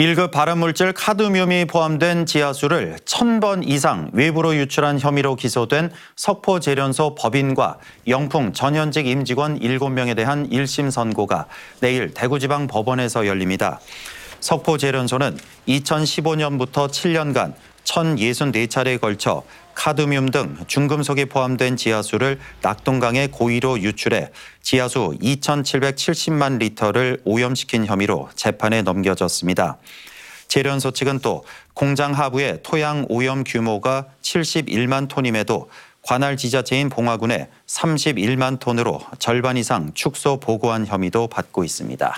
1급 발암물질 카드뮴이 포함된 지하수를 1000번 이상 외부로 유출한 혐의로 기소된 석포재련소 법인과 영풍 전현직 임직원 7명에 대한 1심 선고가 내일 대구지방법원에서 열립니다. 석포재련소는 2015년부터 7년간 1064차례에 걸쳐 카드뮴 등 중금속이 포함된 지하수를 낙동강에 고의로 유출해 지하수 2,770만 리터를 오염시킨 혐의로 재판에 넘겨졌습니다. 재련소 측은 또 공장 하부의 토양 오염 규모가 71만 톤임에도 관할 지자체인 봉화군에 31만 톤으로 절반 이상 축소 보고한 혐의도 받고 있습니다.